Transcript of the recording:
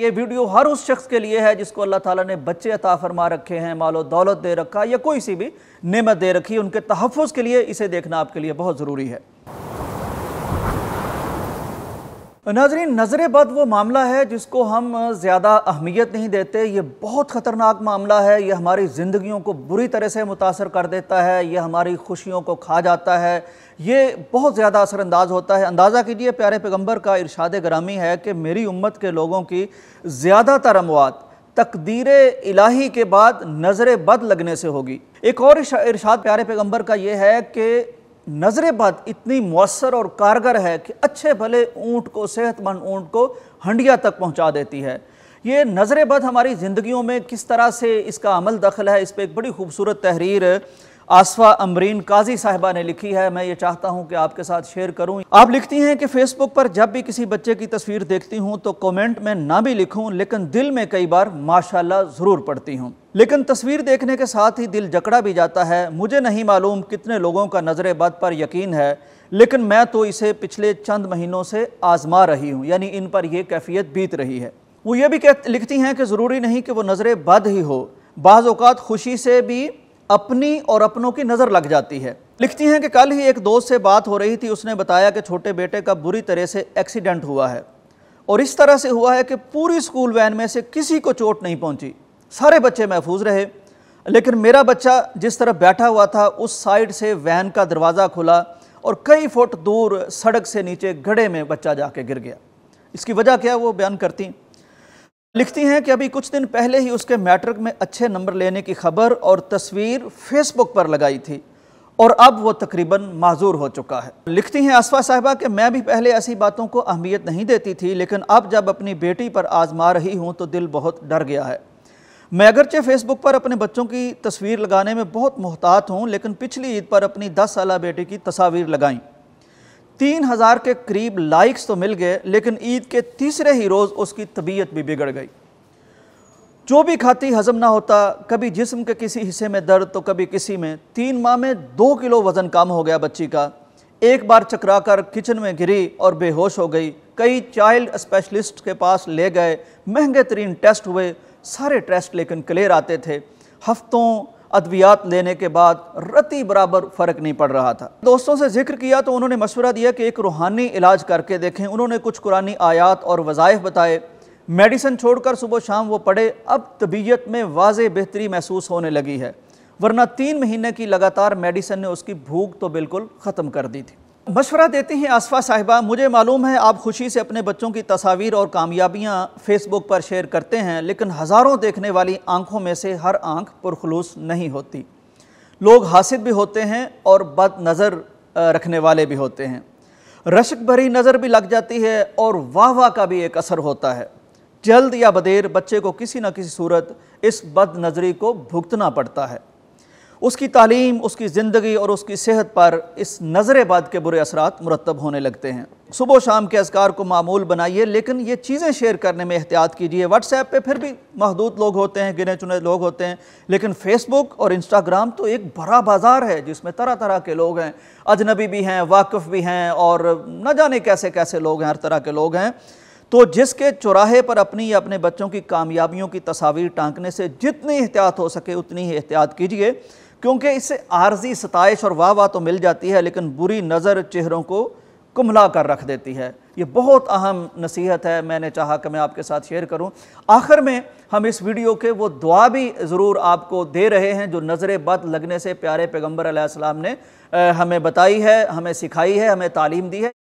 ये वीडियो हर उस शख्स के लिए है जिसको अल्लाह ताला ने बच्चे अता फरमा रखे हैं मालो दौलत दे रखा या कोई सी भी नेमत दे रखी उनके तहफ़ के लिए इसे देखना आपके लिए बहुत ज़रूरी है नाजरीन नज़र बद वो मामला है जिसको हम ज़्यादा अहमियत नहीं देते ये बहुत ख़तरनाक मामला है ये हमारी ज़िंदगियों को बुरी तरह से मुतासर कर देता है ये हमारी खुशियों को खा जाता है ये बहुत ज़्यादा असरानंदाज होता है अंदाज़ा कीजिए प्यारे पैगम्बर का इरशाद ग्रामी है कि मेरी उम्मत के लोगों की ज़्यादातर अमवात तकदीर इलाही के बाद नज़र बद लगने से होगी एक और इरशाद प्यारे पैगम्बर का ये है कि नज़रेबाद इतनी मौसर और कारगर है कि अच्छे भले ऊँट को सेहतमंद ऊँट को हंडिया तक पहुँचा देती है ये नज़रेबद हमारी ज़िंदगियों में किस तरह से इसका अमल दखल है इस पर एक बड़ी खूबसूरत तहरीर आसफा अमरीन काजी साहिबा ने लिखी है मैं ये चाहता हूँ कि आपके साथ शेयर करूँ आप लिखती हैं कि फेसबुक पर जब भी किसी बच्चे की तस्वीर देखती हूँ तो कमेंट में ना भी लिखूँ लेकिन दिल में कई बार माशाल्लाह ज़रूर पढ़ती हूँ लेकिन तस्वीर देखने के साथ ही दिल जकड़ा भी जाता है मुझे नहीं मालूम कितने लोगों का नज़र बद पर यकीन है लेकिन मैं तो इसे पिछले चंद महीनों से आजमा रही हूँ यानी इन पर यह कैफियत बीत रही है वो ये भी लिखती हैं कि ज़रूरी नहीं कि वो नज़र बद ही हो बाज़ात खुशी से भी अपनी और अपनों की नज़र लग जाती है लिखती हैं कि कल ही एक दोस्त से बात हो रही थी उसने बताया कि छोटे बेटे का बुरी तरह से एक्सीडेंट हुआ है और इस तरह से हुआ है कि पूरी स्कूल वैन में से किसी को चोट नहीं पहुंची सारे बच्चे महफूज रहे लेकिन मेरा बच्चा जिस तरह बैठा हुआ था उस साइड से वैन का दरवाज़ा खुला और कई फुट दूर सड़क से नीचे गड़े में बच्चा जाके गिर गया इसकी वजह क्या वो बयान करती हैं लिखती हैं कि अभी कुछ दिन पहले ही उसके मैट्रिक में अच्छे नंबर लेने की खबर और तस्वीर फेसबुक पर लगाई थी और अब वो तकरीबन माजूर हो चुका है लिखती हैं असफा साहिबा कि मैं भी पहले ऐसी बातों को अहमियत नहीं देती थी लेकिन अब जब अपनी बेटी पर आजमा रही हूँ तो दिल बहुत डर गया है मैं अगरचे फेसबुक पर अपने बच्चों की तस्वीर लगाने में बहुत मोहतात हूँ लेकिन पिछली ईद पर अपनी दस साल बेटी की तस्वीर लगाई तीन हज़ार के करीब लाइक्स तो मिल गए लेकिन ईद के तीसरे ही रोज़ उसकी तबीयत भी बिगड़ गई जो भी खाती हजम ना होता कभी जिस्म के किसी हिस्से में दर्द तो कभी किसी में तीन माह में दो किलो वज़न कम हो गया बच्ची का एक बार चकरा कर किचन में गिरी और बेहोश हो गई कई चाइल्ड स्पेशलिस्ट के पास ले गए महंगे तरीन टेस्ट हुए सारे टेस्ट लेकिन क्लियर आते थे हफ्तों अद्वियात लेने के बाद रति बराबर फ़र्क नहीं पड़ रहा था दोस्तों से जिक्र किया तो उन्होंने मशवरा दिया कि एक रूहानी इलाज करके देखें उन्होंने कुछ कुरानी आयात और वज़ाइफ बताए मेडिसन छोड़कर सुबह शाम वो पढ़े अब तबीयत में वाज बेहतरी महसूस होने लगी है वरना तीन महीने की लगातार मेडिसन ने उसकी भूख तो बिल्कुल ख़त्म कर दी थी मशवरा देते हैं आसफा साहिबा मुझे मालूम है आप खुशी से अपने बच्चों की तस्वीर और कामयाबियाँ फेसबुक पर शेयर करते हैं लेकिन हज़ारों देखने वाली आँखों में से हर आँख पुरखलूस नहीं होती लोग हासिल भी होते हैं और बद नज़र रखने वाले भी होते हैं रश्क भरी नज़र भी लग जाती है और वाह वाह का भी एक असर होता है जल्द या बदेर बच्चे को किसी न किसी सूरत इस बद नज़री को भुगतना पड़ता है उसकी तालीम उसकी ज़िंदगी और उसकी सेहत पर इस नज़र बाद के बुरे असरात मुरतब होने लगते हैं सुबह शाम के असकार को मामूल बनाइए लेकिन ये चीज़ें शेयर करने में एहतियात कीजिए व्हाट्सएप पर फिर भी महदूद लोग होते हैं गिने चुने लोग होते हैं लेकिन फेसबुक और इंस्टाग्राम तो एक बड़ा बाज़ार है जिसमें तरह तरह के लोग हैं अजनबी भी हैं वाकफ़ भी हैं और न जाने कैसे कैसे लोग हैं हर तरह के लोग हैं तो जिसके चौराहे पर अपनी या अपने बच्चों की कामयाबियों की तस्वीर टांकने से जितनी एहतियात हो सके उतनी ही एहतियात कीजिए क्योंकि इससे आर्जी सताइश और वाह वाह तो मिल जाती है लेकिन बुरी नज़र चेहरों को कुमला कर रख देती है ये बहुत अहम नसीहत है मैंने चाहा कि मैं आपके साथ शेयर करूं आखिर में हम इस वीडियो के वो दुआ भी ज़रूर आपको दे रहे हैं जो नज़र बद लगने से प्यारे पैगम्बर आसमाम ने हमें बताई है हमें सिखाई है हमें तालीम दी है